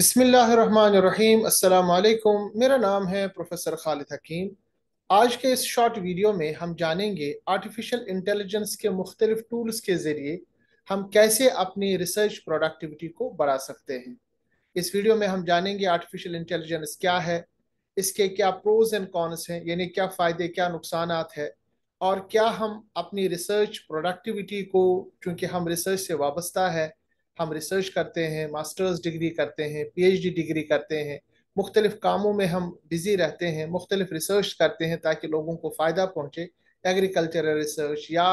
बिसमीम् अल्लाम मेरा नाम है प्रोफेसर खालिद हकीम आज के इस शॉर्ट वीडियो में हम जानेंगे आर्टिफिशियल इंटेलिजेंस के मुख्तलिफ टूल्स के ज़रिए हम कैसे अपनी रिसर्च प्रोडक्टिविटी को बढ़ा सकते हैं इस वीडियो में हम जानेंगे आर्टिफिशियल इंटेलिजेंस क्या है इसके क्या प्रोज एंड कॉन्स हैं यानी क्या फ़ायदे क्या नुकसान है और क्या हम अपनी रिसर्च प्रोडक्टिविटी को चूँकि हम रिसर्च से वाबस्ता है हम रिसर्च करते हैं मास्टर्स डिग्री करते हैं पीएचडी डिग्री करते हैं मुख्तलिफ कामों में हम बिज़ी रहते हैं मुख्तलिफ रिसर्च करते हैं ताकि लोगों को फ़ायदा पहुँचे एग्रीकल्चरल रिसर्च या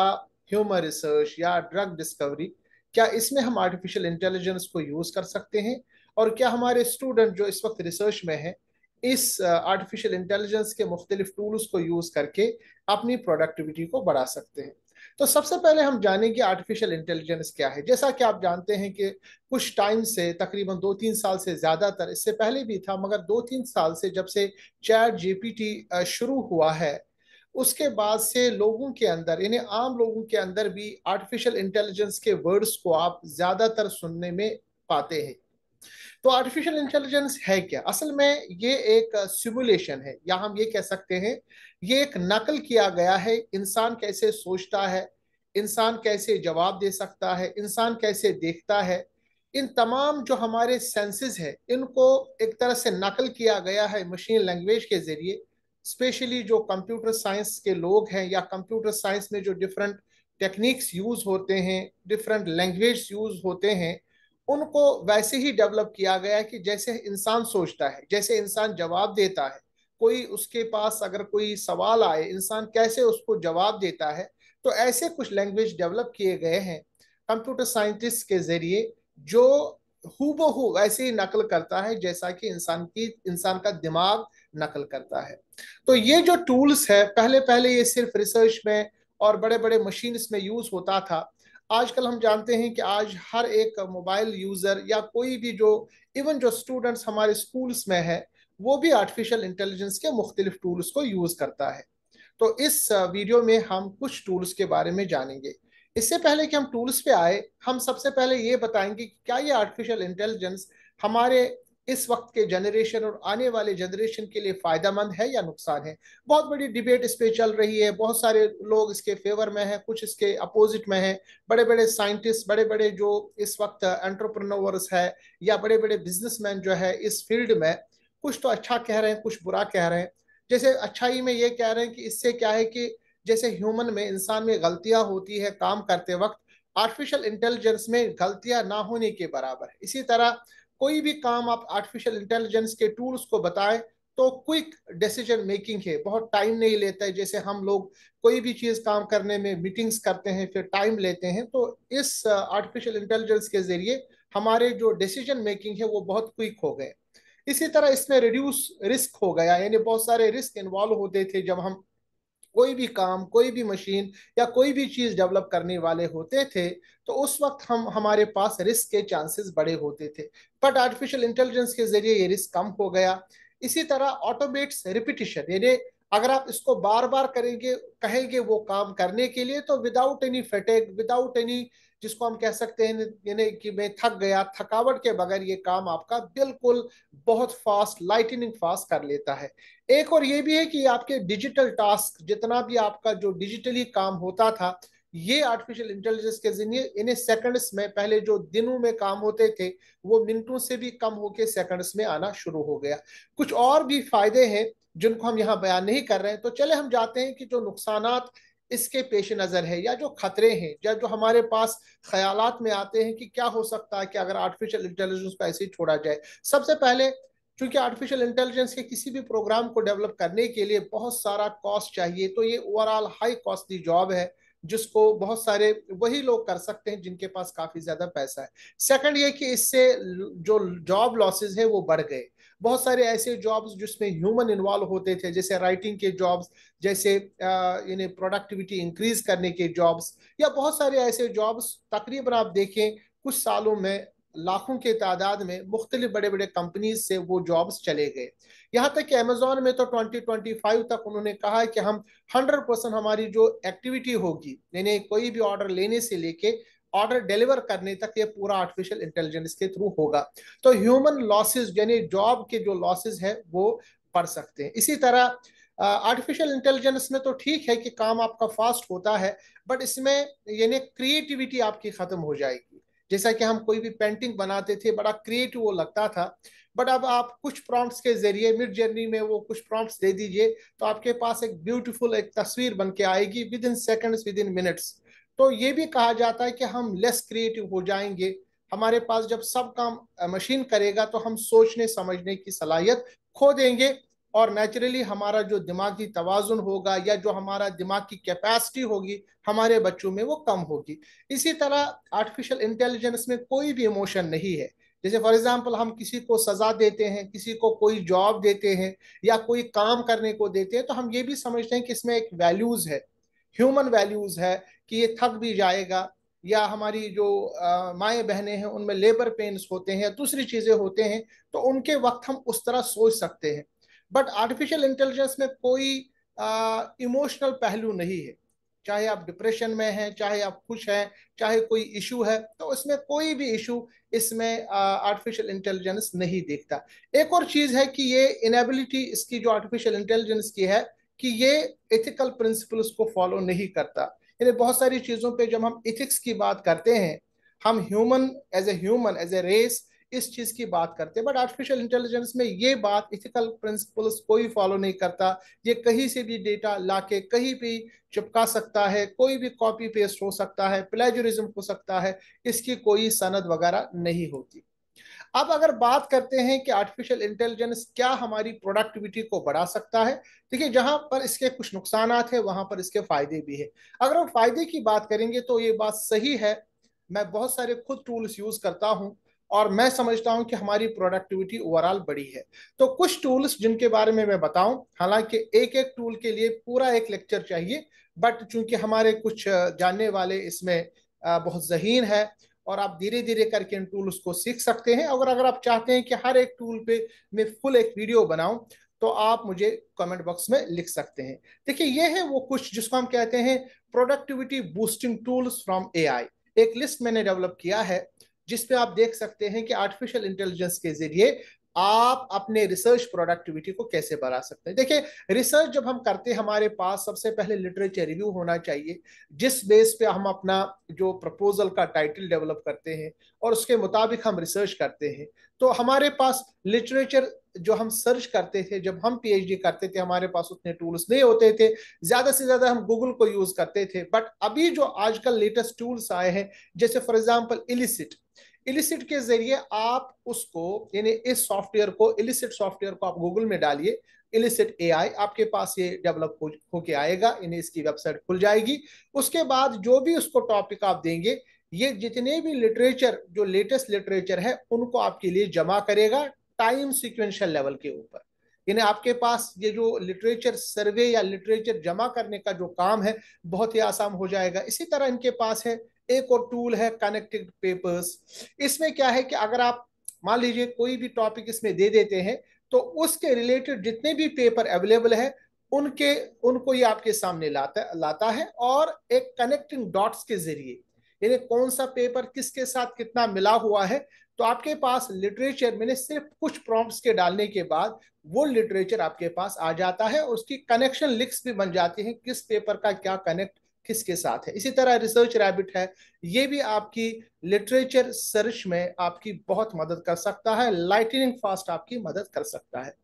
ह्यूमन रिसर्च या ड्रग डिस्कवरी क्या इसमें हम आर्टिफिशियल इंटेलिजेंस को यूज़ कर सकते हैं और क्या हमारे स्टूडेंट जो इस वक्त रिसर्च में हैं इस आर्टिफिशियल इंटेलिजेंस के मुख्तलिफ टूल्स को यूज़ करके अपनी प्रोडक्टिविटी को बढ़ा सकते हैं तो सबसे पहले हम जानेंगे आर्टिफिशियल इंटेलिजेंस क्या है जैसा कि आप जानते हैं कि कुछ टाइम से तकरीबन दो तीन साल से ज़्यादातर इससे पहले भी था मगर दो तीन साल से जब से चैट जीपीटी शुरू हुआ है उसके बाद से लोगों के अंदर यानी आम लोगों के अंदर भी आर्टिफिशियल इंटेलिजेंस के वर्ड्स को आप ज़्यादातर सुनने में पाते हैं तो आर्टिफिशियल इंटेलिजेंस है क्या असल में ये एक सिमुलेशन है या हम ये कह सकते हैं ये एक नकल किया गया है इंसान कैसे सोचता है इंसान कैसे जवाब दे सकता है इंसान कैसे देखता है इन तमाम जो हमारे सेंसेस है इनको एक तरह से नकल किया गया है मशीन लैंग्वेज के ज़रिए स्पेशली जो कंप्यूटर साइंस के लोग हैं या कंप्यूटर साइंस में जो डिफरेंट टेक्निक्स यूज़ होते हैं डिफरेंट लैंग्वेज यूज़ होते हैं उनको वैसे ही डेवलप किया गया है कि जैसे इंसान सोचता है जैसे इंसान जवाब देता है कोई उसके पास अगर कोई सवाल आए इंसान कैसे उसको जवाब देता है तो ऐसे कुछ लैंग्वेज डेवलप किए गए हैं कंप्यूटर साइंटिस्ट के जरिए जो हूबहू वैसे ही नकल करता है जैसा कि इंसान की इंसान का दिमाग नकल करता है तो ये जो टूल्स है पहले पहले ये सिर्फ रिसर्च में और बड़े बड़े मशीन्स में यूज होता था आजकल हम जानते हैं कि आज हर एक मोबाइल यूज़र या कोई भी जो इवन जो स्टूडेंट्स हमारे स्कूल्स में है वो भी आर्टिफिशियल इंटेलिजेंस के मुख्तलिफ टूल्स को यूज़ करता है तो इस वीडियो में हम कुछ टूल्स के बारे में जानेंगे इससे पहले कि हम टूल्स पे आए हम सबसे पहले ये बताएंगे कि क्या ये आर्टिफिशियल इंटेलिजेंस हमारे इस वक्त के जनरेशन और आने वाले जनरेशन के लिए फायदेमंद है या नुकसान है बहुत बड़ी डिबेट इस पर चल रही है बहुत सारे लोग इसके फेवर में है कुछ इसके अपोजिट में है बड़े बड़े साइंटिस्ट बड़े बड़े जो इस वक्त एंट्रप्रनोवर्स है या बड़े बड़े बिजनेसमैन जो है इस फील्ड में कुछ तो अच्छा कह रहे हैं कुछ बुरा कह रहे हैं जैसे अच्छाई में ये कह रहे हैं कि इससे क्या है कि जैसे ह्यूमन में इंसान में गलतियां होती है काम करते वक्त आर्टिफिशियल इंटेलिजेंस में गलतियां ना होने के बराबर है इसी तरह कोई भी काम आप आर्टिफिशियल इंटेलिजेंस के टूल्स को बताएं तो क्विक डिसीजन मेकिंग है बहुत टाइम नहीं लेता है जैसे हम लोग कोई भी चीज़ काम करने में मीटिंग्स करते हैं फिर टाइम लेते हैं तो इस आर्टिफिशियल इंटेलिजेंस के ज़रिए हमारे जो डिसीजन मेकिंग है वो बहुत क्विक हो गए इसी तरह इसमें रिड्यूस रिस्क हो गया यानी बहुत सारे रिस्क इन्वॉल्व होते थे जब हम कोई भी काम कोई भी मशीन या कोई भी चीज़ डेवलप करने वाले होते थे तो उस वक्त हम हमारे पास रिस्क के चांसेस बड़े होते थे बट आर्टिफिशियल इंटेलिजेंस के जरिए ये रिस्क कम हो गया इसी तरह ऑटोमेट्स रिपीटिशन यानी अगर आप इसको बार बार करेंगे कहेंगे वो काम करने के लिए तो without any fatigue without any जिसको हम कह सकते हैं यानी कि मैं थक गया थकावट के बगैर ये काम आपका बिल्कुल बहुत फास्ट लाइटनिंग फास्ट कर लेता है एक और ये भी है कि आपके डिजिटल टास्क जितना भी आपका जो डिजिटली काम होता था ये आर्टिफिशियल इंटेलिजेंस के जरिए इन्हें सेकंड्स में पहले जो दिनों में काम होते थे वो मिनटों से भी कम होके सेकंड्स में आना शुरू हो गया कुछ और भी फायदे हैं जिनको हम यहाँ बयान नहीं कर रहे हैं तो चले हम जाते हैं कि जो नुकसान इसके पेश नज़र है या जो खतरे हैं या जो हमारे पास ख्याल में आते हैं कि क्या हो सकता है कि अगर आर्टिफिशियल इंटेलिजेंस को ऐसे ही छोड़ा जाए सबसे पहले चूंकि आर्टिफिशियल इंटेलिजेंस के किसी भी प्रोग्राम को डेवलप करने के लिए बहुत सारा कॉस्ट चाहिए तो ये ओवरऑल हाई कॉस्टली जॉब है जिसको बहुत सारे वही लोग कर सकते हैं जिनके पास काफी ज्यादा पैसा है सेकंड ये कि इससे जो जॉब लॉसेस है वो बढ़ गए बहुत सारे ऐसे जॉब्स जिसमें ह्यूमन इन्वॉल्व होते थे जैसे राइटिंग के जॉब्स जैसे यानी प्रोडक्टिविटी इंक्रीज करने के जॉब्स या बहुत सारे ऐसे जॉब्स तकरीबन आप देखें कुछ सालों में लाखों के तादाद में मुख्तलि बड़े बड़े कंपनीज से वो जॉब्स चले गए यहाँ तक कि अमेजोन में तो 2025 तक उन्होंने कहा कि हम 100 परसेंट हमारी जो एक्टिविटी होगी यानी कोई भी ऑर्डर लेने से लेके ऑर्डर डिलीवर करने तक ये पूरा आर्टिफिशियल इंटेलिजेंस के थ्रू होगा तो ह्यूमन लॉसेज यानी जॉब के जो लॉसेज है वो बढ़ सकते हैं इसी तरह आर्टिफिशियल इंटेलिजेंस में तो ठीक है कि काम आपका फास्ट होता है बट इसमें यानी क्रिएटिविटी आपकी खत्म हो जाएगी जैसा कि हम कोई भी पेंटिंग बनाते थे बड़ा क्रिएटिव वो लगता था बट अब आप कुछ प्रॉम्प्ट्स के जरिए मिड जर्नी में वो कुछ प्रॉम्प्ट्स दे दीजिए तो आपके पास एक ब्यूटीफुल एक तस्वीर बन के आएगी within seconds within minutes तो ये भी कहा जाता है कि हम लेस क्रिएटिव हो जाएंगे हमारे पास जब सब काम मशीन करेगा तो हम सोचने समझने की सलाहियत खो देंगे और नेचुरली हमारा जो दिमागी तोज़ुन होगा या जो हमारा दिमाग की कैपेसिटी होगी हमारे बच्चों में वो कम होगी इसी तरह आर्टिफिशियल इंटेलिजेंस में कोई भी इमोशन नहीं है जैसे फॉर एग्जांपल हम किसी को सज़ा देते हैं किसी को कोई जॉब देते हैं या कोई काम करने को देते हैं तो हम ये भी समझते हैं कि इसमें एक वैल्यूज़ है ह्यूमन वैल्यूज़ है कि ये थक भी जाएगा या हमारी जो माए बहनें हैं उनमें लेबर पेन्स होते हैं या दूसरी चीज़ें होते हैं तो उनके वक्त हम उस तरह सोच सकते हैं बट आर्टिफिशियल इंटेलिजेंस में कोई इमोशनल पहलू नहीं है चाहे आप डिप्रेशन में हैं चाहे आप खुश हैं चाहे कोई इशू है तो उसमें कोई भी इशू इसमें आर्टिफिशियल इंटेलिजेंस नहीं देखता एक और चीज़ है कि ये इनेबिलिटी इसकी जो आर्टिफिशियल इंटेलिजेंस की है कि ये एथिकल प्रिंसिपल्स को फॉलो नहीं करता यानी बहुत सारी चीज़ों पे जब हम इथिक्स की बात करते हैं हम human as a human as a race इस चीज की बात करते हैं बट आर्टिफिशियल इंटेलिजेंस में ये बात इथिकल प्रिंसिपल्स कोई फॉलो नहीं करता ये कहीं से भी डेटा लाके कहीं भी चिपका सकता है कोई भी कॉपी पेस्ट हो सकता है प्लेजरिज्म हो सकता है इसकी कोई सनद वगैरह नहीं होती अब अगर बात करते हैं कि आर्टिफिशियल इंटेलिजेंस क्या हमारी प्रोडक्टिविटी को बढ़ा सकता है देखिए जहां पर इसके कुछ नुकसान है वहां पर इसके फायदे भी है अगर हम फायदे की बात करेंगे तो ये बात सही है मैं बहुत सारे खुद टूल्स यूज करता हूं और मैं समझता हूं कि हमारी प्रोडक्टिविटी ओवरऑल बढ़ी है तो कुछ टूल्स जिनके बारे में मैं बताऊं हालांकि एक एक टूल के लिए पूरा एक लेक्चर चाहिए बट चूंकि हमारे कुछ जानने वाले इसमें बहुत जहीन है और आप धीरे धीरे करके इन टूल्स को सीख सकते हैं अगर अगर आप चाहते हैं कि हर एक टूल पे मैं फुल एक वीडियो बनाऊं तो आप मुझे कमेंट बॉक्स में लिख सकते हैं देखिए ये है वो कुछ जिसको हम कहते हैं productivity boosting tools from AI एक लिस्ट मैंने डेवलप किया है जिसपे आप देख सकते हैं कि आर्टिफिशियल इंटेलिजेंस के जरिए आप अपने रिसर्च प्रोडक्टिविटी को कैसे बढ़ा सकते हैं देखिए रिसर्च जब हम करते हैं हमारे पास सबसे पहले लिटरेचर रिव्यू होना चाहिए जिस बेस पे हम अपना जो प्रपोजल का टाइटल डेवलप करते हैं और उसके मुताबिक हम रिसर्च करते हैं तो हमारे पास लिटरेचर जो हम सर्च करते थे जब हम पीएचडी करते थे हमारे पास उतने टूल्स नहीं होते थे ज्यादा से ज्यादा हम गूगल को यूज करते थे बट अभी जो आजकल लेटेस्ट टूल्स आए हैं जैसे फॉर एग्जाम्पल इलिसिट इलिसिट के जरिए आप उसको यानी इस सॉफ्टवेयर को इलिसिट सॉफ्टवेयर को आप गूगल में डालिए इलिसिट एआई आपके पास ये डेवलप होके आएगा यानी इसकी वेबसाइट खुल जाएगी उसके बाद जो भी उसको टॉपिक आप देंगे ये जितने भी लिटरेचर जो लेटेस्ट लिटरेचर है उनको आपके लिए जमा करेगा टाइम सिक्वेंशल लेवल के ऊपर यानी आपके पास ये जो लिटरेचर सर्वे या लिटरेचर जमा करने का जो काम है बहुत ही आसान हो जाएगा इसी तरह इनके पास है एक और टूल है कनेक्टेड पेपर्स इसमें क्या है कि अगर आप मान लीजिए कोई भी टॉपिक इसमें दे देते हैं तो उसके रिलेटेड जितने भी पेपर अवेलेबल है उनके उनको ये आपके सामने लाता लाता है और एक कनेक्टिंग डॉट्स के जरिए यानी कौन सा पेपर किसके साथ कितना मिला हुआ है तो आपके पास लिटरेचर मैंने सिर्फ कुछ प्रॉम्प्ट्स के डालने के बाद वो लिटरेचर आपके पास आ जाता है उसकी कनेक्शन लिंक्स भी बन जाती है किस पेपर का क्या कनेक्ट किसके साथ है इसी तरह रिसर्च रैबिट है ये भी आपकी लिटरेचर सर्च में आपकी बहुत मदद कर सकता है लाइटनिंग फास्ट आपकी मदद कर सकता है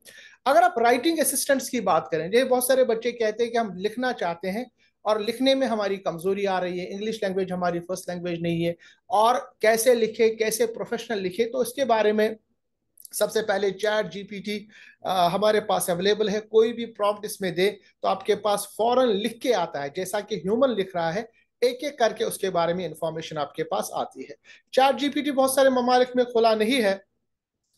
अगर आप राइटिंग असिस्टेंट्स की बात करें जैसे बहुत सारे बच्चे कहते हैं कि हम लिखना चाहते हैं और लिखने में हमारी कमजोरी आ रही है इंग्लिश लैंग्वेज हमारी फर्स्ट लैंग्वेज नहीं है और कैसे लिखे कैसे प्रोफेशनल लिखे तो इसके बारे में सबसे पहले चैट जीपीटी हमारे पास अवेलेबल है कोई भी प्रॉम्प्ट इसमें दे तो आपके पास फौरन लिख के आता है जैसा कि ह्यूमन लिख रहा है एक एक करके उसके बारे में इंफॉर्मेशन आपके पास आती है चैट जीपीटी बहुत सारे ममालिक में खुला नहीं है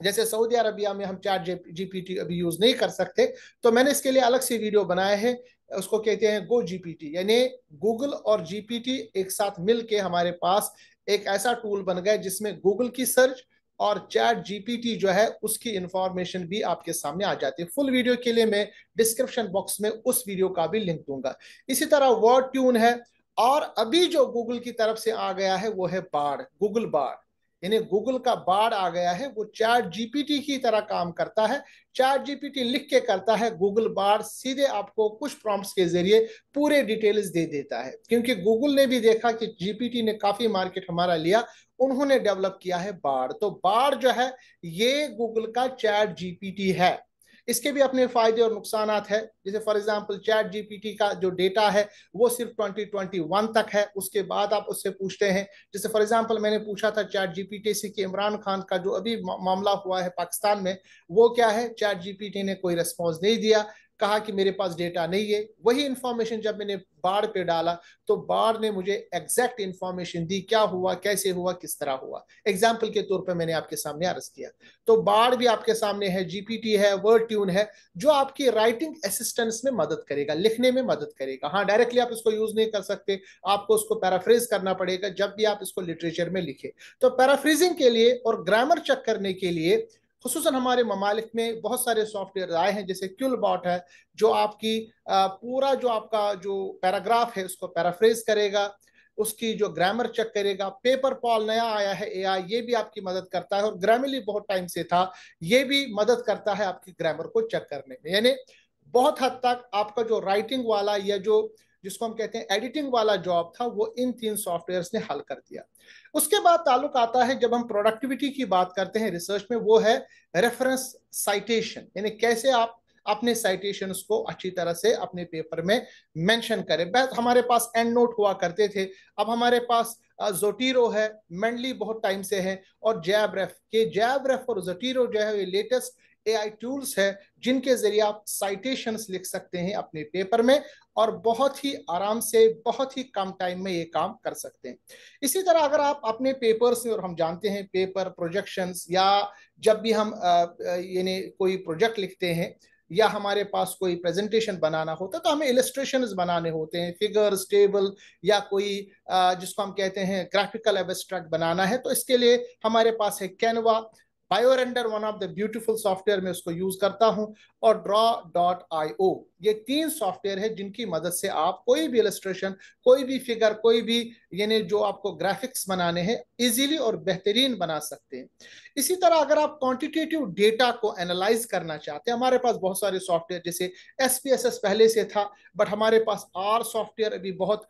जैसे सऊदी अरबिया में हम चैट जीपीटी अभी यूज नहीं कर सकते तो मैंने इसके लिए अलग से वीडियो बनाया है उसको कहते हैं गो जीपीटी यानी गूगल और जीपीटी एक साथ मिल के हमारे पास एक ऐसा टूल बन गया जिसमें गूगल की सर्च और चैट जीपीटी जो है उसकी इंफॉर्मेशन भी आपके सामने आ जाती है फुल वीडियो के लिए मैं डिस्क्रिप्शन बॉक्स में उस वीडियो का भी लिंक दूंगा इसी तरह वर्ड ट्यून है और अभी जो गूगल की तरफ से आ गया है वो है बाढ़ गूगल बाढ़ यानी गूगल का बाढ़ आ गया है वो चैट जीपीटी की तरह काम करता है चैट जीपीटी लिख के करता है गूगल बाढ़ सीधे आपको कुछ प्रॉम्प्ट्स के जरिए पूरे डिटेल्स दे देता है क्योंकि गूगल ने भी देखा कि जीपीटी ने काफी मार्केट हमारा लिया उन्होंने डेवलप किया है बाढ़ तो बाढ़ जो है ये गूगल का चैट जीपीटी है इसके भी अपने फायदे और नुकसान है जैसे फॉर एग्जाम्पल चैट जीपीटी का जो डेटा है वो सिर्फ 2021 तक है उसके बाद आप उससे पूछते हैं जैसे फॉर एग्जाम्पल मैंने पूछा था चैट जीपीटी से कि इमरान खान का जो अभी मामला हुआ है पाकिस्तान में वो क्या है चैट जीपीटी ने कोई रिस्पॉन्स नहीं दिया कहा कि मेरे पास डेटा नहीं है वही इंफॉर्मेशन जब मैंने बाढ़ पे डाला तो बाढ़ ने मुझे एग्जैक्ट इंफॉर्मेशन दी क्या हुआ कैसे हुआ किस तरह हुआ एग्जाम्पल के तौर पे मैंने आपके सामने अर्ज किया तो बाढ़ भी आपके सामने है जीपीटी है वर्ड ट्यून है जो आपकी राइटिंग असिस्टेंस में मदद करेगा लिखने में मदद करेगा हाँ डायरेक्टली आप इसको यूज नहीं कर सकते आपको उसको पैराफ्रेज करना पड़ेगा जब भी आप इसको लिटरेचर में लिखे तो पैराफ्रेजिंग के लिए और ग्रामर चेक करने के लिए खसूस हमारे ममालिक में बहुत सारे सॉफ्टवेयर आए हैं जैसे क्यूल बॉट है जो आपकी पूरा जो आपका जो पैराग्राफ है उसको पैराफ्रेज करेगा उसकी जो ग्रामर चेक करेगा पेपर पॉल नया आया है एआई ये भी आपकी मदद करता है और ग्रामरली बहुत टाइम से था ये भी मदद करता है आपकी ग्रामर को चेक करने में यानी बहुत हद तक आपका जो राइटिंग वाला या जो जिसको हम कहते हैं एडिटिंग वाला जॉब था वो इन तीन सॉफ्टवेयर्स ने हल कर दिया उसके बाद ताल्लुक आता है जब हम प्रोडक्टिविटी की बात करते हैं रिसर्च में वो है रेफरेंस साइटेशन यानी कैसे आप अपने साइटेशन को अच्छी तरह से अपने पेपर में मेंशन करें हमारे पास एंड नोट हुआ करते थे अब हमारे पास जोटीरो है मेंडली बहुत टाइम से है और रेफ के रेफ और जोटीरो जो है ये लेटेस्ट एआई टूल्स है जिनके जरिए आप साइटेशंस लिख सकते हैं अपने पेपर में और बहुत ही आराम से बहुत ही कम टाइम में ये काम कर सकते हैं इसी तरह अगर आप अपने पेपर्स में और हम जानते हैं पेपर प्रोजेक्शंस या जब भी हम यानी कोई प्रोजेक्ट लिखते हैं या हमारे पास कोई प्रेजेंटेशन बनाना होता है तो हमें इलेस्ट्रेशन बनाने होते हैं फिगर्स टेबल या कोई जिसको हम कहते हैं ग्राफिकल एबस्ट्रैक्ट बनाना है तो इसके लिए हमारे पास है Canva BioRender one of the beautiful software में उसको यूज करता हूं और ड्रॉ डॉट आई ओ ये तीन सॉफ्टवेयर है जिनकी मदद से आप कोई भी इलस्ट्रेशन कोई भी फिगर कोई भी यानी जो आपको ग्राफिक्स बनाने हैं इजीली और बेहतरीन बना सकते हैं इसी तरह अगर आप क्वांटिटेटिव डेटा को एनालाइज करना चाहते हैं हमारे पास बहुत सारे सॉफ्टवेयर जैसे एस पी एस एस पहले से था बट हमारे पास आर सॉफ्टवेयर अभी बहुत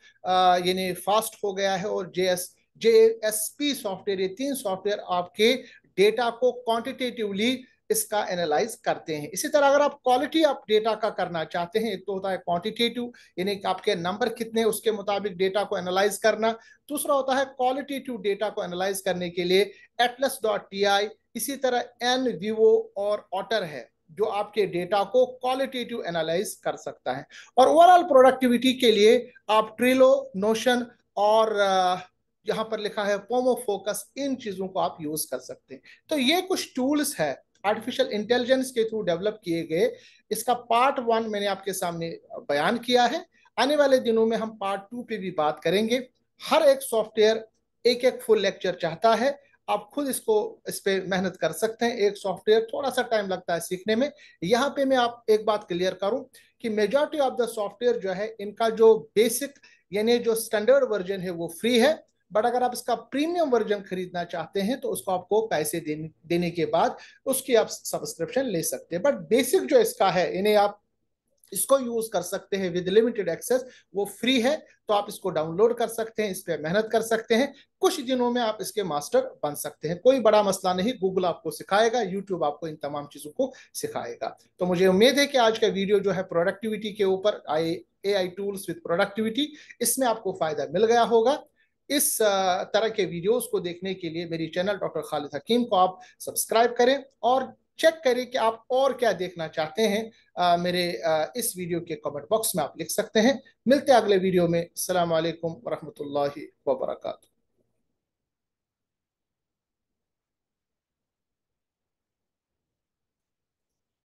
यानी फास्ट हो गया है और J S J S P software ये तीन सॉफ्टवेयर आपके डेटा को क्वांटिटेटिवली इसका एनालाइज करते हैं इसी तरह अगर आप क्वालिटी ऑफ डेटा का करना चाहते हैं तो होता है क्वांटिटेटिव यानी कि आपके नंबर कितने उसके मुताबिक डेटा को एनालाइज करना दूसरा होता है क्वालिटेटिव डेटा को एनालाइज करने के लिए एटलस डॉट टी आई इसी तरह एन वीवो और ऑटर है जो आपके डेटा को क्वालिटेटिव एनालाइज कर सकता है और ओवरऑल प्रोडक्टिविटी के लिए आप ट्रिलो नोशन और uh, यहाँ पर लिखा है पोमो फोकस इन चीजों को आप यूज कर सकते हैं तो ये कुछ टूल्स है आर्टिफिशियल इंटेलिजेंस के थ्रू डेवलप किए गए इसका पार्ट वन मैंने आपके सामने बयान किया है आने वाले दिनों में हम पार्ट टू पे भी बात करेंगे हर एक सॉफ्टवेयर एक एक फुल लेक्चर चाहता है आप खुद इसको इस पर मेहनत कर सकते हैं एक सॉफ्टवेयर थोड़ा सा टाइम लगता है सीखने में यहाँ पे मैं आप एक बात क्लियर करूं कि मेजॉरिटी ऑफ द सॉफ्टवेयर जो है इनका जो बेसिक यानी जो स्टैंडर्ड वर्जन है वो फ्री है बट अगर आप इसका प्रीमियम वर्जन खरीदना चाहते हैं तो उसको आपको पैसे देने देने के बाद उसकी आप सब्सक्रिप्शन ले सकते हैं बट बेसिक जो इसका है इन्हें आप इसको यूज कर सकते हैं विद लिमिटेड एक्सेस वो फ्री है तो आप इसको डाउनलोड कर सकते हैं इस पर मेहनत कर सकते हैं कुछ दिनों में आप इसके मास्टर बन सकते हैं कोई बड़ा मसला नहीं गूगल आपको सिखाएगा यूट्यूब आपको इन तमाम चीजों को सिखाएगा तो मुझे उम्मीद है कि आज का वीडियो जो है प्रोडक्टिविटी के ऊपर I A I tools with productivity इसमें आपको फायदा मिल गया होगा इस तरह के वीडियोस को देखने के लिए मेरी चैनल डॉक्टर खालिद हकीम को आप सब्सक्राइब करें और चेक करें कि आप और क्या देखना चाहते हैं आ, मेरे आ, इस वीडियो के कमेंट बॉक्स में आप लिख सकते हैं मिलते हैं अगले वीडियो में अल्लाम वरहमल वर्का